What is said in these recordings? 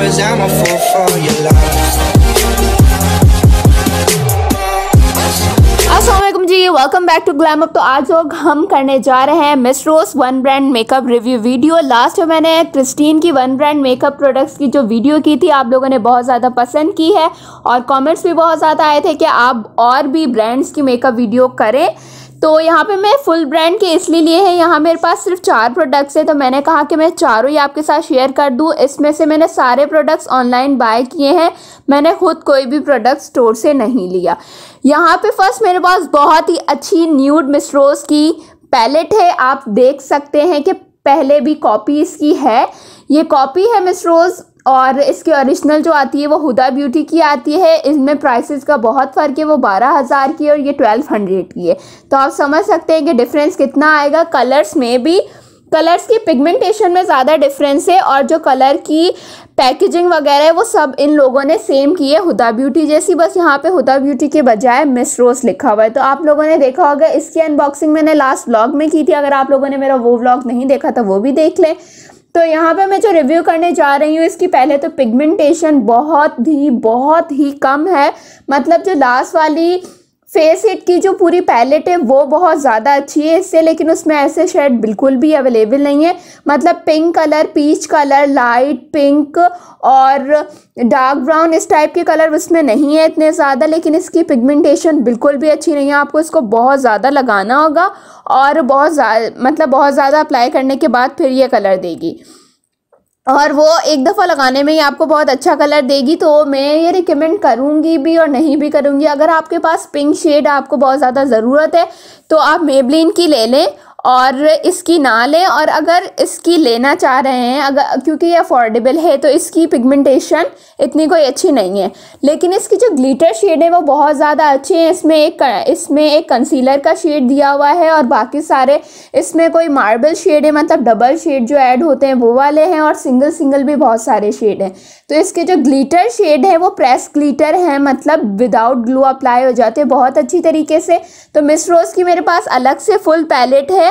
yours, I'm a fool for your love welcome back to glam up तो आज लोग हम करने जा रहे हैं Miss Rose one brand makeup review video last में मैंने क्रिस्टीन की वन ब्रांड मेकअप प्रोडक्ट्स की जो वीडियो की थी आप लोगों ने बहुत ज़्यादा पसंद की है और कमेंट्स भी बहुत ज़्यादा आए थे कि आप और भी ब्रांड्स की मेकअप वीडियो करें तो यहाँ पे मैं फुल ब्रांड के इसलिए लिए हैं यहाँ मेरे पास सिर्फ चार प्रोडक्ट्स हैं तो मैंने कहा कि मैं चारों ही आपके साथ शेयर कर दूँ इसमें से मैंने सारे प्रोडक्ट्स ऑनलाइन बाय किए हैं मैंने खुद कोई भी प्रोडक्ट स्टोर से नहीं लिया यहाँ पे फर्स्ट मेरे पास बहुत ही अच्छी न्यूड मिसरोज़ की पैलेट है आप देख सकते हैं कि पहले भी कॉपी इसकी है ये कॉपी है मिसरोज़ और इसकी ओरिजिनल जो आती है वो हुदा ब्यूटी की आती है इसमें प्राइसेस का बहुत फ़र्क है वो बारह हज़ार की और ये ट्वेल्व हंड्रेड की है तो आप समझ सकते हैं कि डिफरेंस कितना आएगा कलर्स में भी कलर्स की पिगमेंटेशन में ज़्यादा डिफरेंस है और जो कलर की पैकेजिंग वगैरह है वो सब इन लोगों ने सेम की है हुदा ब्यूटी जैसी बस यहाँ पे हुदा ब्यूटी के बजाय मिस रोज लिखा हुआ है तो आप लोगों ने देखा होगा इसकी अनबॉक्सिंग मैंने लास्ट व्लॉग में की थी अगर आप लोगों ने मेरा वो व्लॉग नहीं देखा तो वो भी देख लें तो यहाँ पे मैं जो रिव्यू करने जा रही हूँ इसकी पहले तो पिगमेंटेशन बहुत ही बहुत ही कम है मतलब जो लास्ट वाली फेस हिट की जो पूरी पैलेट है वो बहुत ज़्यादा अच्छी है इससे लेकिन उसमें ऐसे शेड बिल्कुल भी अवेलेबल नहीं है मतलब pink colour peach colour light pink और डार्क ब्राउन इस टाइप के कलर उसमें नहीं है इतने ज़्यादा लेकिन इसकी पिगमेंटेशन बिल्कुल भी अच्छी नहीं है आपको इसको बहुत ज़्यादा लगाना होगा और बहुत मतलब बहुत ज़्यादा अप्लाई करने के बाद फिर ये कलर देगी और वो एक दफ़ा लगाने में ही आपको बहुत अच्छा कलर देगी तो मैं ये रिकमेंड करूँगी भी और नहीं भी करूँगी अगर आपके पास पिंक शेड आपको बहुत ज़्यादा ज़रूरत है तो आप मेबलिन की ले लें और इसकी ना लें और अगर इसकी लेना चाह रहे हैं अगर क्योंकि ये अफोर्डेबल है तो इसकी पिगमेंटेशन इतनी कोई अच्छी नहीं है लेकिन इसकी जो ग्लिटर शेड है वो बहुत ज़्यादा अच्छी है इसमें एक इसमें एक कंसीलर का शेड दिया हुआ है और बाकी सारे इसमें कोई मार्बल शेड है मतलब डबल शेड जो ऐड होते हैं वो वाले हैं और सिंगल सिंगल भी बहुत सारे शेड हैं तो इसके जो ग्लीटर शेड है वो प्रेस ग्लीटर है मतलब विदाउट ग्लू अप्लाई हो जाते हैं बहुत अच्छी तरीके से तो मिस रोज़ की मेरे पास अलग से फुल पैलेट है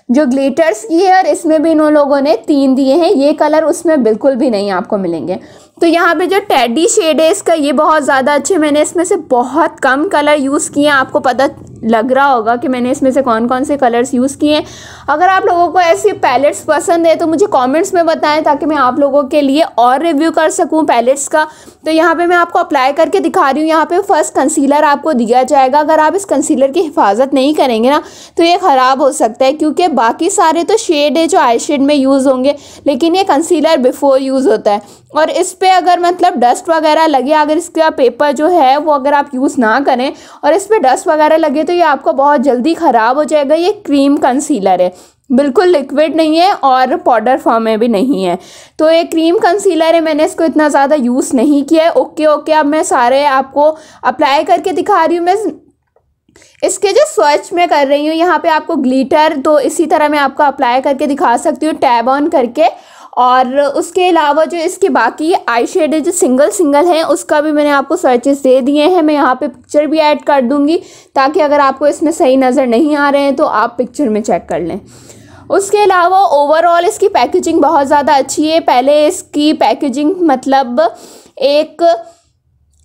जो ग्लिटर्स की है और इसमें भी इन लोगों ने तीन दिए हैं ये कलर उसमें बिल्कुल भी नहीं आपको मिलेंगे तो यहाँ पे जो टेडी शेड है इसका ये बहुत ज़्यादा अच्छे मैंने इसमें से बहुत कम कलर यूज़ किए हैं आपको पता लग रहा होगा कि मैंने इसमें से कौन कौन से कलर्स यूज़ किए हैं अगर आप लोगों को ऐसी पैलेट्स पसंद है तो मुझे कमेंट्स में बताएं ताकि मैं आप लोगों के लिए और रिव्यू कर सकूं पैलेट्स का तो यहाँ पे मैं आपको अप्लाई करके दिखा रही हूँ यहाँ पे फर्स्ट कंसीलर आपको दिया जाएगा अगर आप इस कंसीलर की हिफाजत नहीं करेंगे ना तो ये ख़राब हो सकता है क्योंकि बाकी सारे तो शेड है जो आई शेड में यूज़ होंगे लेकिन ये कंसीलर बिफोर यूज़ होता है और इस पर अगर मतलब डस्ट वगैरह लगे अगर इसका पेपर जो है वो अगर आप यूज़ ना करें और इस पर डस्ट वगैरह लगे तो ये आपको बहुत जल्दी ख़राब हो जाएगा ये क्रीम कंसीलर है बिल्कुल लिक्विड नहीं है और पाउडर फॉर्म में भी नहीं है तो ये क्रीम कंसीलर है मैंने इसको इतना ज़्यादा यूज़ नहीं किया है ओके ओके अब मैं सारे आपको अप्लाई करके दिखा रही हूँ मैं इसके जो स्वच में कर रही हूँ यहाँ पे आपको ग्लिटर तो इसी तरह मैं आपको अप्लाई करके दिखा सकती हूँ टैब ऑन करके और उसके अलावा जो इसके बाकी आई शेड जो सिंगल सिंगल हैं उसका भी मैंने आपको सर्चेस दे दिए हैं मैं यहाँ पे पिक्चर भी ऐड कर दूँगी ताकि अगर आपको इसमें सही नज़र नहीं आ रहे हैं तो आप पिक्चर में चेक कर लें उसके अलावा ओवरऑल इसकी पैकेजिंग बहुत ज़्यादा अच्छी है पहले इसकी पैकेजिंग मतलब एक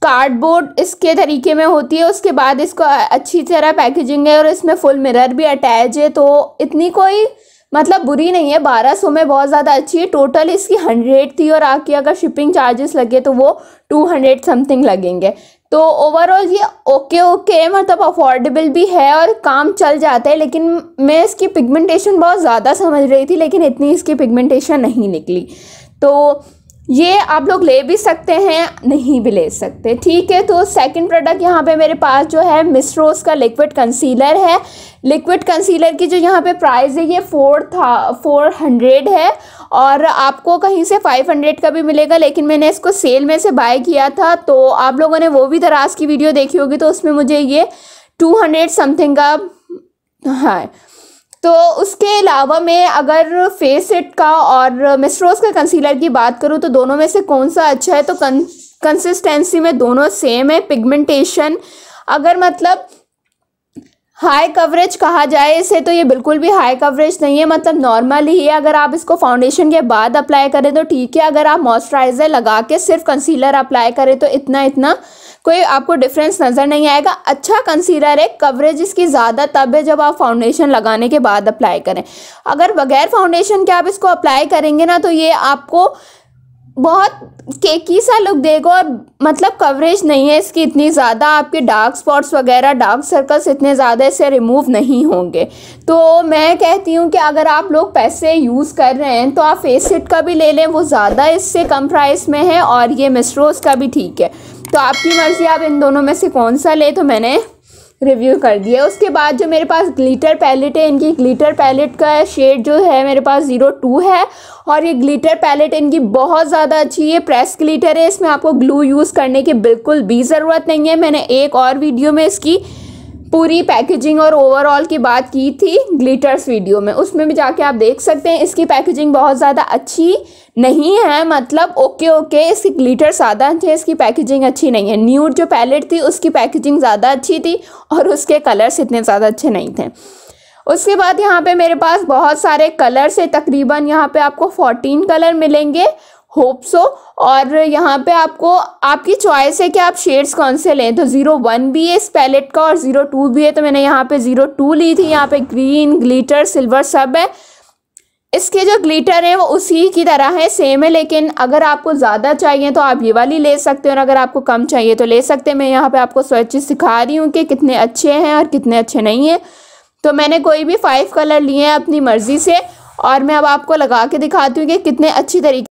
कार्डबोर्ड इसके तरीके में होती है उसके बाद इसको अच्छी तरह पैकेजिंग है और इसमें फुल मिरर भी अटैच है तो इतनी कोई मतलब बुरी नहीं है बारह सौ में बहुत ज़्यादा अच्छी है टोटल इसकी हंड्रेड थी और आपकी अगर शिपिंग चार्जेस लगे तो वो टू हंड्रेड समथिंग लगेंगे तो ओवरऑल ये ओके ओके है मतलब अफोर्डेबल भी है और काम चल जाता है लेकिन मैं इसकी पिगमेंटेशन बहुत ज़्यादा समझ रही थी लेकिन इतनी इसकी पिगमेंटेशन नहीं निकली तो ये आप लोग ले भी सकते हैं नहीं भी ले सकते ठीक है तो सेकंड प्रोडक्ट यहाँ पे मेरे पास जो है मिसरोज का लिक्विड कंसीलर है लिक्विड कंसीलर की जो यहाँ पे प्राइस है ये फोर था फोर हंड्रेड है और आपको कहीं से फाइव हंड्रेड का भी मिलेगा लेकिन मैंने इसको सेल में से बाय किया था तो आप लोगों ने वो भी दराज की वीडियो देखी होगी तो उसमें मुझे ये टू हंड्रेड समथिंग का हाँ तो उसके अलावा मैं अगर फेस सेट का और मिसरोज का कंसीलर की बात करूँ तो दोनों में से कौन सा अच्छा है तो कंसिस्टेंसी में दोनों सेम है पिगमेंटेशन अगर मतलब हाई कवरेज कहा जाए इसे तो ये बिल्कुल भी हाई कवरेज नहीं है मतलब नॉर्मल ही है अगर आप इसको फाउंडेशन के बाद अप्लाई करें तो ठीक है अगर आप मॉइस्चराइज़र लगा के सिर्फ कंसीलर अप्लाई करें तो इतना इतना कोई आपको डिफरेंस नज़र नहीं आएगा अच्छा कंसीलर है कवरेज इसकी ज़्यादा तब है जब आप फाउंडेशन लगाने के बाद अप्लाई करें अगर बगैर फाउंडेशन के आप इसको अप्लाई करेंगे ना तो ये आपको बहुत केकी सा लुक देगा और मतलब कवरेज नहीं है इसकी इतनी ज़्यादा आपके डार्क स्पॉट्स वगैरह डार्क सर्कल्स इतने ज़्यादा इसे रिमूव नहीं होंगे तो मैं कहती हूँ कि अगर आप लोग पैसे यूज़ कर रहे हैं तो आप फेस सेट का भी ले लें वो ज़्यादा इससे कम प्राइस में है और ये मिसरोज़ का भी ठीक है तो आपकी मर्ज़ी आप इन दोनों में से कौन सा ले तो मैंने रिव्यू कर दिया उसके बाद जो मेरे पास ग्लिटर पैलेट है इनकी ग्लिटर पैलेट का शेड जो है मेरे पास ज़ीरो टू है और ये ग्लिटर पैलेट इनकी बहुत ज़्यादा अच्छी है प्रेस ग्लिटर है इसमें आपको ग्लू यूज़ करने की बिल्कुल भी ज़रूरत नहीं है मैंने एक और वीडियो में इसकी पूरी पैकेजिंग और ओवरऑल की बात की थी ग्लिटर्स वीडियो में उसमें भी जाके आप देख सकते हैं इसकी पैकेजिंग बहुत ज़्यादा अच्छी नहीं है मतलब ओके ओके इसकी ग्लिटर ज़्यादा अच्छे इसकी पैकेजिंग अच्छी नहीं है न्यूड जो पैलेट थी उसकी पैकेजिंग ज़्यादा अच्छी थी और उसके कलर्स इतने ज़्यादा अच्छे नहीं थे उसके बाद यहाँ पे मेरे पास बहुत सारे कलर्स है तकरीबन यहाँ पे आपको 14 कलर मिलेंगे होप सो और यहाँ पे आपको आपकी चॉइस है कि आप शेड्स कौन से लें तो ज़ीरो वन भी है इस पैलेट का और ज़ीरो टू भी है तो मैंने यहाँ पे ज़ीरो टू ली थी यहाँ पे ग्रीन ग्लिटर सिल्वर सब है इसके जो ग्लिटर हैं वो उसी की तरह है सेम है लेकिन अगर आपको ज़्यादा चाहिए तो आप ये वाली ले सकते हैं और अगर आपको कम चाहिए तो ले सकते हैं मैं यहाँ पे आपको स्वेचेस सिखा रही हूँ कि कितने अच्छे हैं और कितने अच्छे नहीं हैं तो मैंने कोई भी फाइव कलर लिए हैं अपनी मर्ज़ी से और मैं अब आपको लगा के दिखाती हूँ कि कितने अच्छी तरीके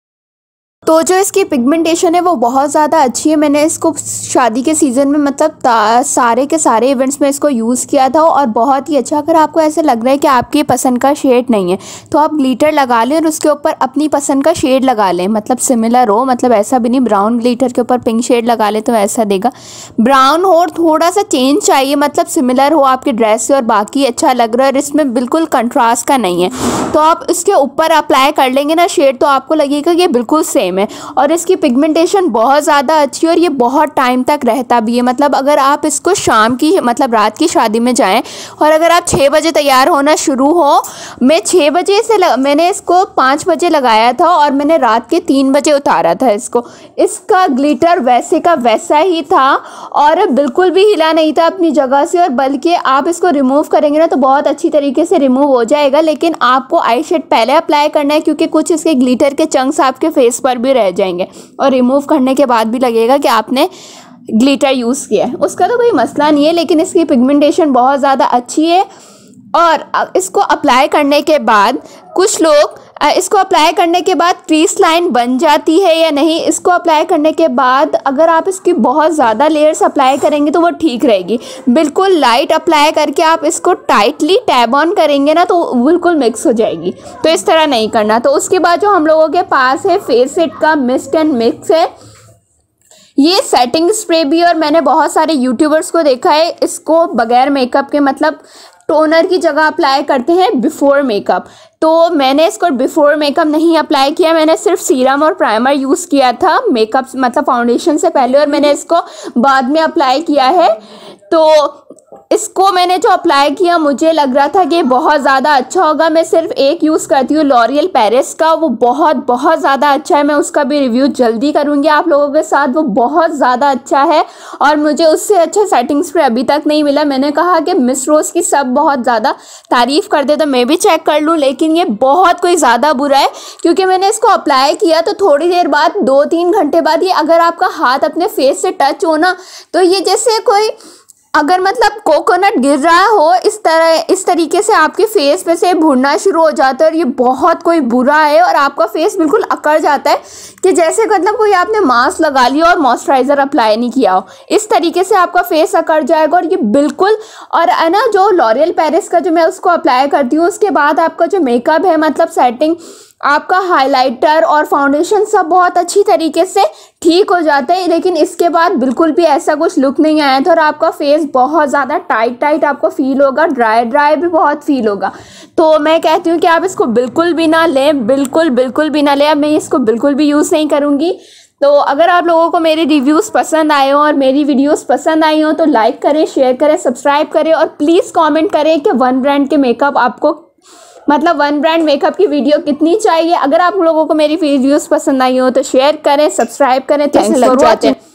तो जो इसकी पिगमेंटेशन है वो बहुत ज़्यादा अच्छी है मैंने इसको शादी के सीज़न में मतलब सारे के सारे इवेंट्स में इसको यूज़ किया था और बहुत ही अच्छा अगर आपको ऐसे लग रहा है कि आपकी पसंद का शेड नहीं है तो आप ग्लीटर लगा लें और उसके ऊपर अपनी पसंद का शेड लगा लें मतलब सिमिलर हो मतलब ऐसा भी नहीं ब्राउन ग्लीटर के ऊपर पिंक शेड लगा लें तो ऐसा देगा ब्राउन हो और थोड़ा सा चेंज चाहिए मतलब सिमिलर हो आपके ड्रेस से और बाकी अच्छा लग रहा है और इसमें बिल्कुल कंट्रास्ट का नहीं है तो आप इसके ऊपर अप्लाई कर लेंगे ना शेड तो आपको लगेगा कि बिल्कुल सेम में और इसकी पिगमेंटेशन बहुत ज़्यादा अच्छी और ये बहुत टाइम तक रहता भी है मतलब अगर आप इसको शाम की मतलब रात की शादी में जाएँ और अगर आप छः बजे तैयार होना शुरू हो मैं छः बजे से लग, मैंने इसको पाँच बजे लगाया था और मैंने रात के तीन बजे उतारा था इसको इसका ग्लीटर वैसे का वैसा ही था और बिल्कुल भी हिला नहीं था अपनी जगह से और बल्कि आप इसको रिमूव करेंगे ना तो बहुत अच्छी तरीके से रिमूव हो जाएगा लेकिन आपको आई शेड पहले अप्लाई करना है क्योंकि कुछ इसके ग्लीटर के चंक्स आपके फेस पर भी रह जाएंगे और रिमूव करने के बाद भी लगेगा कि आपने ग्लिटर यूज़ किया है उसका तो कोई मसला नहीं है लेकिन इसकी पिगमेंटेशन बहुत ज़्यादा अच्छी है और इसको अप्लाई करने के बाद कुछ लोग इसको अप्लाई करने के बाद क्रीस लाइन बन जाती है या नहीं इसको अप्लाई करने के बाद अगर आप इसकी बहुत ज़्यादा लेयर्स अप्लाई करेंगे तो वो ठीक रहेगी बिल्कुल लाइट अप्लाई करके आप इसको टाइटली टैब ऑन करेंगे ना तो बिल्कुल मिक्स हो जाएगी तो इस तरह नहीं करना तो उसके बाद जो हम लोगों के पास है फेस सेट का मिस्ट एंड मिक्स है ये सेटिंग स्प्रे भी और मैंने बहुत सारे यूट्यूबर्स को देखा है इसको बगैर मेकअप के मतलब टोनर की जगह अप्लाई करते हैं बिफोर मेकअप तो मैंने इसको बिफोर मेकअप नहीं अप्लाई किया मैंने सिर्फ सीरम और प्राइमर यूज़ किया था मेकअप मतलब फाउंडेशन से पहले और मैंने इसको बाद में अप्लाई किया है तो इसको मैंने जो अप्लाई किया मुझे लग रहा था कि बहुत ज़्यादा अच्छा होगा मैं सिर्फ एक यूज़ करती हूँ लॉरियल पेरिस का वो बहुत बहुत ज़्यादा अच्छा है मैं उसका भी रिव्यू जल्दी करूँगी आप लोगों के साथ वो बहुत ज़्यादा अच्छा है और मुझे उससे अच्छा सेटिंग स्प्रे अभी तक नहीं मिला मैंने कहा कि मिस रोज़ की सब बहुत ज़्यादा तारीफ़ कर दे तो मैं भी चेक कर लूँ लेकिन ये बहुत कोई ज़्यादा बुरा है क्योंकि मैंने इसको अप्लाई किया तो थोड़ी देर बाद दो तीन घंटे बाद ये अगर आपका हाथ अपने फेस से टच हो ना तो ये जैसे कोई अगर मतलब कोकोनट गिर रहा हो इस तरह इस तरीके से आपके फेस पे से भुनना शुरू हो जाता है और ये बहुत कोई बुरा है और आपका फेस बिल्कुल अकड़ जाता है कि जैसे मतलब कोई आपने मास्क लगा लिया और मॉइस्चराइज़र अप्लाई नहीं किया हो इस तरीके से आपका फेस अकड़ जाएगा और ये बिल्कुल और है ना जो लॉरियल पेरिस का जो मैं उसको अप्लाई करती हूँ उसके बाद आपका जो मेकअप है मतलब सेटिंग आपका हाइलाइटर और फाउंडेशन सब बहुत अच्छी तरीके से ठीक हो जाता है लेकिन इसके बाद बिल्कुल भी ऐसा कुछ लुक नहीं आया था तो और आपका फेस बहुत ज़्यादा टाइट टाइट आपको फील होगा ड्राई ड्राई भी बहुत फील होगा तो मैं कहती हूँ कि आप इसको बिल्कुल भी ना लें बिल्कुल बिल्कुल भी ना लें मैं इसको बिल्कुल भी यूज़ नहीं करूँगी तो अगर आप लोगों को मेरे रिव्यूज़ पसंद आए हों और मेरी वीडियोस पसंद आई हों तो लाइक करें शेयर करें सब्सक्राइब करें और प्लीज़ कमेंट करें कि वन ब्रांड के मेकअप आपको मतलब वन ब्रांड मेकअप की वीडियो कितनी चाहिए अगर आप लोगों को मेरी वीडियोस पसंद आई हो तो शेयर करें सब्सक्राइब करें थैंक्स फॉर वॉचिंग